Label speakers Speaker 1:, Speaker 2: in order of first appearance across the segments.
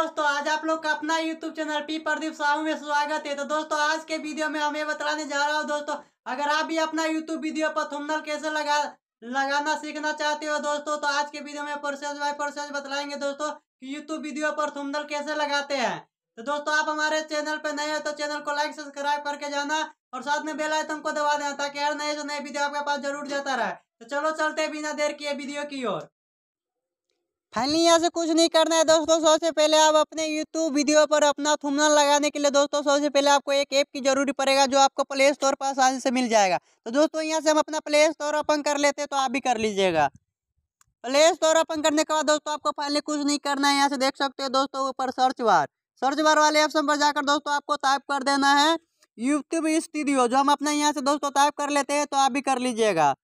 Speaker 1: दोस्तों आज आप लोग का अपना YouTube channel P Pradeep Sahu में स्वागत है तो दोस्तों आज के वीडियो में हम ये बताने जा रहा हूँ दोस्तों अगर आप भी अपना यूट्यूब वीडियो पर थंबनेल कैसे लगा लगाना सीखना चाहते हो दोस्तों तो आज के वीडियो में प्रोसेस बाय प्रोसेस बताएंगे दोस्तों कि यूट्यूब वीडियो पर थंबनेल कैसे लगाते हैं तो दोस्तों आप हमारे चैनल पर नए हो तो चैनल को लाइक सब्सक्राइब करके जाना और साथ में बेल आइकन को दबा देना ताकि हर नए जो नए वीडियो आपके पास जरूर जाता रहे तो चलो चलते बिना देर किए वीडियो की ओर फाइनली यहाँ से कुछ नहीं करना है दोस्तों सबसे पहले आप अपने यूट्यूब वीडियो पर अपना थुमना लगाने के लिए दोस्तों सबसे पहले आपको एक ऐप की जरूरी पड़ेगा जो आपको प्ले स्टोर पर आसानी से मिल जाएगा तो दोस्तों यहाँ से हम अपना प्ले स्टोर ओपन कर लेते हैं तो आप भी कर लीजिएगा प्ले स्टोर ओपन करने के बाद दोस्तों आपको फाइनली कुछ नहीं करना है यहाँ से देख सकते हो दोस्तों ऊपर सर्च बार सर्च बार वाले ऑप्शन पर जाकर दोस्तों आपको टाइप कर देना है यूट्यूब स्टूडियो जो हम अपने यहाँ से दोस्तों टाइप कर लेते हैं तो आप भी कर लीजिएगा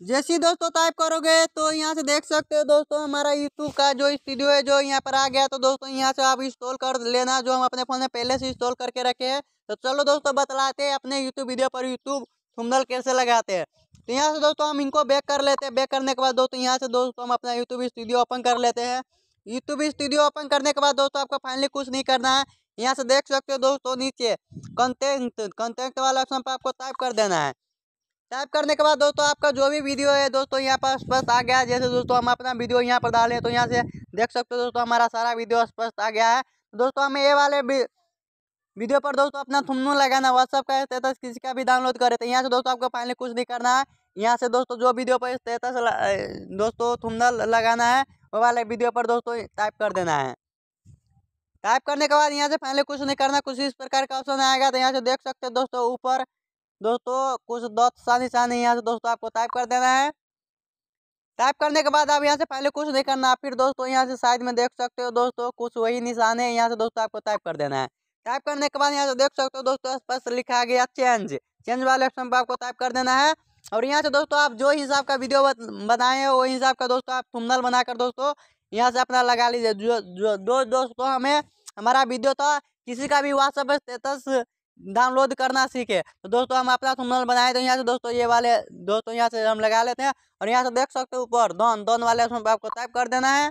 Speaker 1: तो जैसे दोस्तों टाइप करोगे तो यहाँ से देख सकते हो दोस्तों हमारा यूट्यूब का जो स्टूडियो है जो यहाँ पर आ गया तो दोस्तों यहाँ से आप इंस्टॉल कर लेना जो हम अपने फ़ोन में पहले से इंस्टॉल करके रखे हैं तो चलो दोस्तों बतलाते हैं अपने यूट्यूब वीडियो पर यूट्यूब थुमनल कैसे लगाते हैं तो यहाँ से दोस्तों हम इनको बैक कर लेते हैं बैक करने के बाद दोस्तों यहाँ से दोस्तों हम अपना यूट्यूब स्टूडियो ओपन कर लेते हैं यूट्यूब स्टूडियो ओपन करने के बाद दोस्तों आपको फाइनली कुछ नहीं करना है यहाँ से देख सकते हो दोस्तों नीचे कंटेंट कंटेंट वाला ऑप्शन पर आपको टाइप कर देना है टाइप करने के बाद दोस्तों आपका जो भी वीडियो है दोस्तों यहाँ पर स्पष्ट आ गया है जैसे दोस्तों हम अपना वीडियो यहाँ पर डालें तो यहाँ से देख सकते हो दोस्तों हमारा सारा वीडियो स्पष्ट आ गया है दोस्तों हमें ये वाले वीडियो पर दोस्तों अपना थुमनू लगाना व्हाट्सअप का स्टेटस किसी का भी डाउनलोड करे तो यहाँ से दोस्तों आपको फाइनली कुछ नहीं करना है यहाँ से दोस्तों जो वीडियो पर स्टेटस दोस्तों थुमना लगाना है वो वाले वीडियो पर दोस्तों टाइप कर देना है टाइप करने के बाद यहाँ से फाइनली कुछ नहीं करना कुछ इस प्रकार का ऑप्शन आएगा तो यहाँ से देख सकते हो दोस्तों ऊपर दोस्तों कुछ दोस्त सा निशान है यहाँ से दोस्तों आपको टाइप कर देना है टाइप करने के बाद आप यहाँ से पहले कुछ नहीं करना फिर दोस्तों यहाँ से साइड में देख सकते हो दोस्तों कुछ वही निशान है यहाँ से दोस्तों आपको टाइप कर देना है टाइप करने के बाद यहाँ से देख सकते हो दोस्तों स्पष्ट लिखा गया चेंज चेंज वाले ऑप्शन पर आपको टाइप कर देना है और यहाँ से दोस्तों आप जो हिसाब का वीडियो बनाए हो वही हिसाब का दोस्तों आप थुमनल बनाकर दोस्तों यहाँ से अपना लगा लीजिए जो जो दो दोस्तों हमें हमारा वीडियो था किसी का भी व्हाट्सअप स्टेटस डाउनलोड करना सीखे तो दोस्तों हम अपना थंबनेल बनाए तो यहाँ से दोस्तों ये वाले दोस्तों यहाँ से हम लगा लेते हैं और यहाँ से देख सकते हो ऊपर दोन दोन वाले उसमें आपको टाइप कर देना है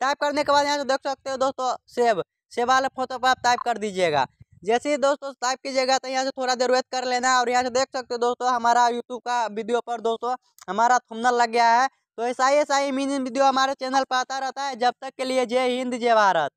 Speaker 1: टाइप करने के बाद यहाँ से देख सकते हो दोस्तों सेव सेव वाले फोटो पर आप टाइप कर दीजिएगा जैसे ही दोस्तों टाइप कीजिएगा तो यहाँ से थोड़ा देर वेट कर लेना है और यहाँ से देख सकते हो दोस्तों हमारा यूट्यूब का वीडियो पर दोस्तों हमारा थंबनेल लग गया है तो ऐसा ही ऐसा ही मिनी वीडियो हमारे चैनल पर आता रहता है जब तक के लिए जय हिंद जय भारत